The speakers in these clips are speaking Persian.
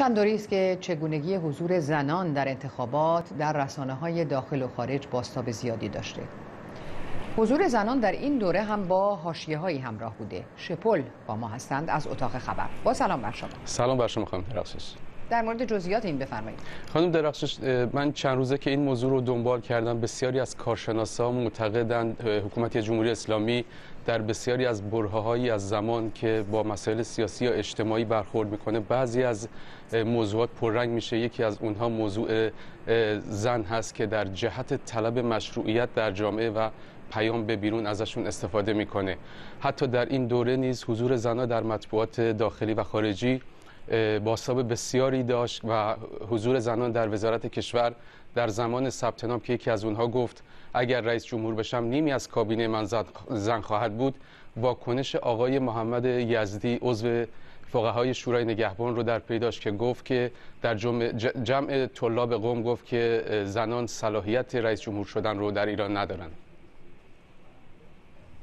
چند است که چگونگی حضور زنان در انتخابات در رسانه های داخل و خارج باستاب زیادی داشته حضور زنان در این دوره هم با هاشیه هایی همراه بوده شپل با ما هستند از اتاق خبر با سلام بر شما سلام بر شما خانم درخشش در مورد جزئیات این بفرمایید خانم درخشش من چند روزه که این موضوع رو دنبال کردم بسیاری از کارشناسا معتقدند حکومت جمهوری اسلامی در بسیاری از برههایی از زمان که با مسائل سیاسی یا اجتماعی برخورد میکنه بعضی از موضوعات پررنگ میشه یکی از اونها موضوع زن هست که در جهت طلب مشروعیت در جامعه و پیام به بیرون ازشون استفاده میکنه حتی در این دوره نیز حضور زنها در مطبوعات داخلی و خارجی باستاب بسیاری داشت و حضور زنان در وزارت کشور در زمان ثبت نام که یکی از اونها گفت اگر رئیس جمهور بشم نیمی از کابینه من زن خواهد بود واکنش آقای محمد یزدی عضو فقهای شورای نگهبان رو در پیداش که گفت که در جمع, جمع طلاب قوم گفت که زنان صلاحیت رئیس جمهور شدن رو در ایران ندارن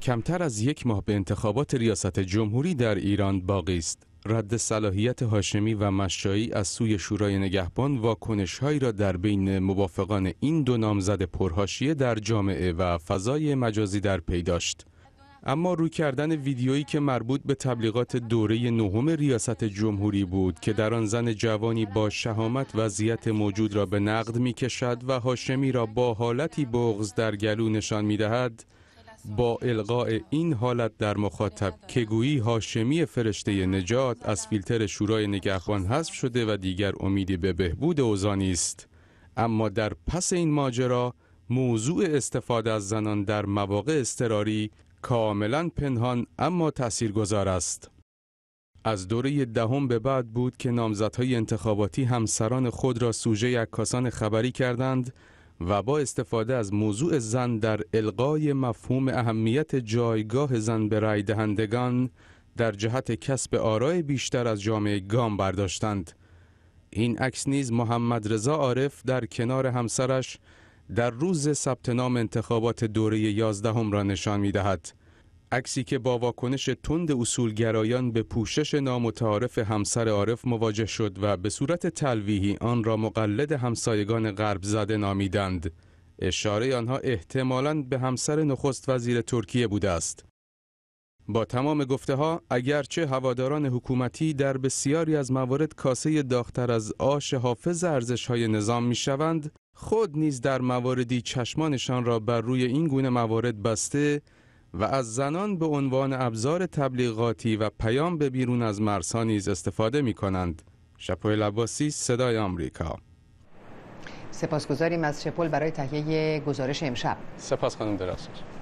کمتر از یک ماه به انتخابات ریاست جمهوری در ایران باقی است رد صلاحیت هاشمی و مشایی از سوی شورای نگهبان واکنش هایی را در بین موافقان این دو نامزد پرهاشیه در جامعه و فضای مجازی در پی داشت. اما رو کردن ویدیویی که مربوط به تبلیغات دوره نهم ریاست جمهوری بود که در آن زن جوانی با شهامت وضعیت موجود را به نقد می کشد و هاشمی را با حالتی بغز در گلو نشان می دهد با القاع این حالت در مخاطب که گویی هاشمی فرشته نجات از فیلتر شورای نگهبان حذف شده و دیگر امیدی به بهبود اوضاع نیست اما در پس این ماجرا موضوع استفاده از زنان در مواقع اضطراری کاملا پنهان اما تاثیرگذار است از دوره دهم به بعد بود که نامزدهای انتخاباتی همسران خود را سوژه عکاسان خبری کردند و با استفاده از موضوع زن در القای مفهوم اهمیت جایگاه زن به رای دهندگان در جهت کسب آرای بیشتر از جامعه گام برداشتند این عکس نیز محمد رضا عارف در کنار همسرش در روز ثبت نام انتخابات دوره یازدهم را نشان می دهد. عکسی که با واکنش تند اصولگرایان به پوشش نامتعارف همسر عارف مواجه شد و به صورت تلویحی آن را مقلد همسایگان غرب زده نامیدند. اشاره آنها احتمالاً به همسر نخست وزیر ترکیه بوده است. با تمام گفته ها اگرچه هواداران حکومتی در بسیاری از موارد کاسه داختر از آش حافظ ارزش های نظام می شوند خود نیز در مواردی چشمانشان را بر روی این گونه موارد بسته و از زنان به عنوان ابزار تبلیغاتی و پیام به بیرون از مرزها نیز استفاده می کنند. شپوی لباسی صدای آمریکا. سپاسگزاریم از شپول برای تهیه گزارش امشب. سپاس خانم درستش.